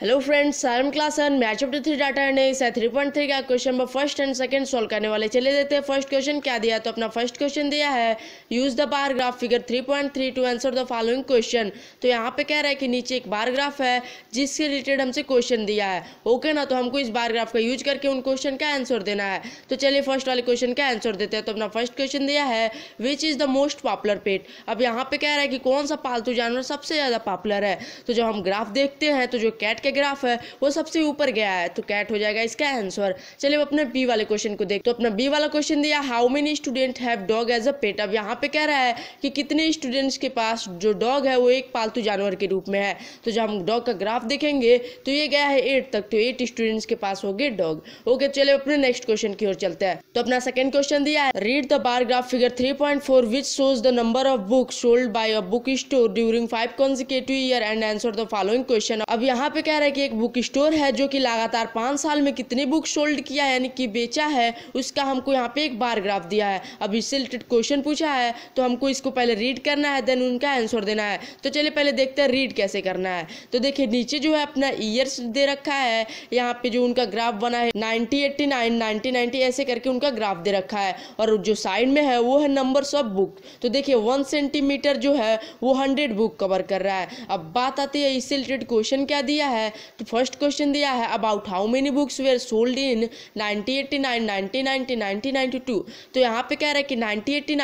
hello friends सारम class एन maths of three data earnings है थ्री पॉइंट थ्री का question number first and second solve करने वाले चले देते हैं फर्स्ट क्वेश्चन क्या दिया तो अपना फर्स्ट क्वेश्चन दिया है use the bar graph figure three point three to answer the following question तो यहाँ पे कह रहा है कि नीचे एक बार ग्राफ है जिसके रिलेटेड हमसे क्वेश्चन दिया है ओके ना तो हमको इस बार ग्राफ का यूज करके उन क्वेश्चन का आंसर देना है तो चलिए फर्स्ट वाले क्वेश्चन का आंसर देते हैं तो अपना फर्स्ट क्वेश्चन दिया है which is the most popular pet अब यहाँ पे कह रहा है कि कौन सा पालतू जानवर सबसे ज़्यादा पॉपुलर है तो जब हम ग्राफ देखते हैं तो जो कैट क्या ग्राफ है वो सबसे ऊपर गया है तो कैट हो जाएगा इसका आंसर चलिए अब अपने बी वाले क्वेश्चन को देख तो अपना बी वाला क्वेश्चन दिया how many student have dog as a pet अब यहाँ पे कह रहा है कि कितने स्टूडेंट्स के पास जो डॉग है वो एक पालतू जानवर के रूप में है तो जब हम डॉग का ग्राफ देखेंगे तो ये गया है एट तक तो एट स्टूडेंट्स के पास हो गए डॉग ओके चले अपने नेक्स्ट क्वेश्चन की ओर चलते हैं तो अपना सेकेंड क्वेश्चन दिया है read the bar graph figure three point four which shows the number of book sold by a book store during five consecutive year and answer the following question अब यहाँ पे कह कह रहा है कि एक बुक स्टोर है जो कि लगातार पाँच साल में कितने बुक सोल्ड किया है यानी कि बेचा है उसका हमको यहाँ पे एक बार ग्राफ दिया है अब इससे रिलेटेड क्वेश्चन पूछा है तो हमको इसको पहले रीड करना है देन उनका आंसर देना है तो चलिए पहले देखते हैं रीड कैसे करना है तो देखिए नीचे जो है अपना ईयर्स दे रखा है यहाँ पे जो उनका ग्राफ बना है nineteen eighty nine nineteen ninety ऐसे करके उनका ग्राफ दे रखा है और जो साइड में है वो है नंबर ऑफ बुक तो देखिए वन सेंटीमीटर जो है वो हंड्रेड बुक कवर कर रहा है अब बात आती है इससे रिलेटेड क्वेश्चन क्या दिया है है तो फर्स्ट क्वेश्चन दिया है about how many books were sold in nineteen eighty nine ninety two तो यहाँ पे कह रहा है कि नाइनटीन एट्टी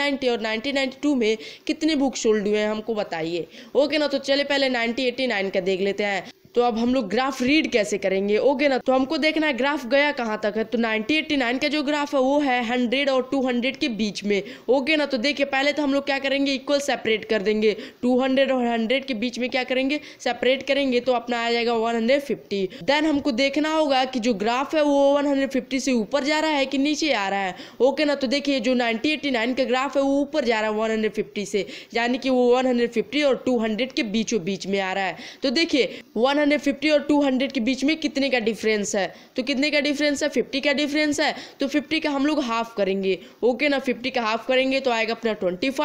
नाइन और नाइनटीन टू में कितने बुक सोल्ड हुए हैं हमको बताइए ओके ना तो चले पहले नाइनटीन नाइन का देख लेते हैं तो अब हम लोग ग्राफ रीड कैसे करेंगे ओके ना तो हमको देखना है ग्राफ गया कहाँ तक है तो 1989 का जो ग्राफ है वो है 100 और 200 के बीच में ओके ना तो देखिए पहले तो हम लोग क्या करेंगे इक्वल सेपरेट कर देंगे 200 और 100 के बीच में क्या करेंगे सेपरेट करेंगे तो अपना आ जाएगा 150 देन हमको देखना होगा कि जो ग्राफ है वो फिफ्टी से ऊपर जा रहा है कि नीचे आ रहा है ओके ना तो देखिए जो नाइन का ग्राफ है वो ऊपर जा रहा है फिफ्टी से यानी कि वो फिफ्टी और हंड्रेड के बीचों बीच में आ रहा है तो देखिए वन 150 और 200 के बीच में कितने का डिफरेंस है तो कितने का डिफरेंस है 50 का डिफरेंस है तो 50 का हम लोग हाफ करेंगे ओके ना 50 का हाफ करेंगे तो आएगा अपना 25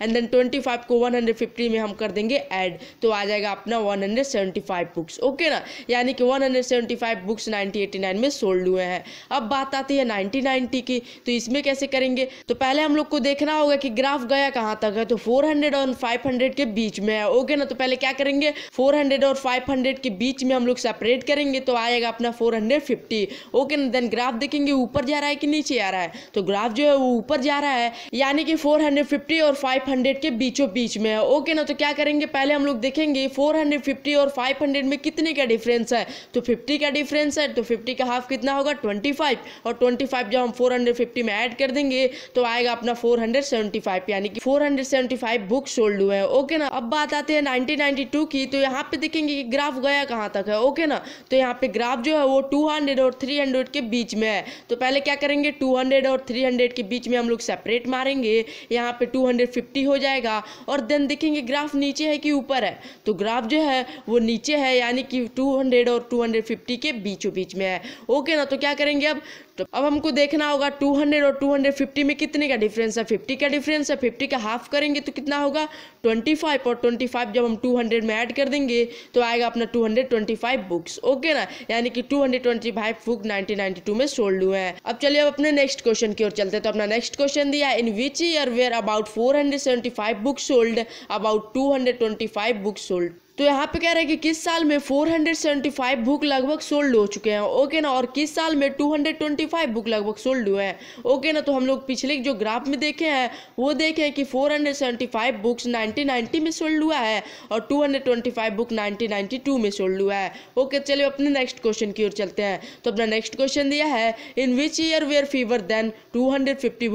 एंड देन 25 को 150 में हम कर देंगे ऐड तो आ जाएगा अपना 175 बुक्स ओके ना यानी कि 175 बुक्स 1989 में सोल्ड हुए हैं अब बात आती है 1990 की तो इसमें कैसे करेंगे तो पहले हम लोग को देखना होगा कि ग्राफ गया कहाँ तक है तो फोर और फाइव के बीच में है ओके ना तो पहले क्या करेंगे फोर और 500 हंड्रेड के बीच में हम लोग सेपरेट करेंगे तो आएगा अपना फोर हंड्रेड फिफ्टी ओके ना देन ग्राफ देखेंगे ऊपर जा रहा है कि नीचे आ रहा है तो ग्राफ जो है वो ऊपर जा रहा है यानी कि फोर हंड्रेड फिफ्टी और फाइव हंड्रेड के बीचों बीच में है ओके ना तो क्या करेंगे पहले हम लोग देखेंगे फोर हंड्रेड फिफ्टी और फाइव हंड्रेड में कितने का डिफरेंस है तो फिफ्टी का डिफरेंस है तो फिफ्टी का हाफ कितना होगा ट्वेंटी फाइव और ट्वेंटी फाइव जब हम फोर हंड्रेड फिफ्टी में ऐड कर देंगे तो आएगा अपना फोर हंड्रेड सेवेंटी फाइव यानी कि four hundred seventy five book sold हुए हैं ओके ना अब बात आते हैं नाइनटीन नाइनटी टू की तो यहाँ पे देखेंगे कि ग्राफ गया कहाँ तक है ओके ना तो यहाँ पे ग्राफ जो है वो 200 और 300 के बीच में है तो पहले क्या करेंगे 200 और 300 के बीच में हम लोग सेपरेट मारेंगे यहाँ पे 250 हो जाएगा और देन देखेंगे ग्राफ नीचे है कि ऊपर है तो ग्राफ जो है वो नीचे है यानी कि 200 और 250 के बीचों बीच में है ओके ना तो क्या करेंगे अब तो अब हमको देखना होगा 200 और 250 में कितने का डिफरेंस है 50 का डिफरेंस है 50 का हाफ करेंगे तो कितना होगा 25 और 25 जब हम 200 में ऐड कर देंगे तो आएगा अपना 225 बुक्स ओके ना यानी कि 225 बुक 1992 में सोल्ड हुए हैं अब चलिए अब अपने नेक्स्ट क्वेश्चन की ओर चलते तो अपना नेक्स्ट क्वेश्चन दिया in which year were about 475 books sold about 225 books sold तो यहाँ पे कह रहे हैं कि किस साल में 475 बुक लगभग सोल्ड हो चुके हैं ओके ना और किस साल में 225 बुक लगभग सोल्ड हुए हैं ओके ना तो हम लोग पिछले जो ग्राफ में देखे हैं वो देखे हैं कि 475 बुक्स 1990 में सोल्ड हुआ है और 225 बुक 1992 में सोल्ड हुआ है ओके चलिए अपने नेक्स्ट क्वेश्चन की ओर चलते हैं तो अपना नेक्स्ट क्वेश्चन दिया है in which year were fewer than two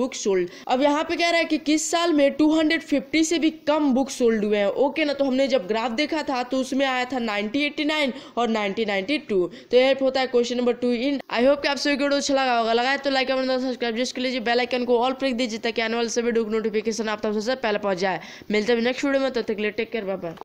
book sold अब यहाँ पे कह रहा है कि किस साल में टू से भी कम बुक सोल्ड हुए हैं ओके ना तो हमने जब ग्राफ देखा था था तो उसमें आया था नाइनटीन और नाइनटीन तो यह होता है क्वेश्चन नंबर टू इन आई होप कि आप सभी वीडियो अच्छा लगा होगा लगाए तो लाइक कमेंट सब्सक्राइब जस्ट कर लीजिए बेलाइकन को ऑल प्रेक दीजिए ताकि आने वाले सभी वीडियो नोटिफिकेशन आप तक सबसे पहले पहुंच जाए मिलते हैं नेक्स्ट वीडियो में तब तो तक ले टेक केयर बाबा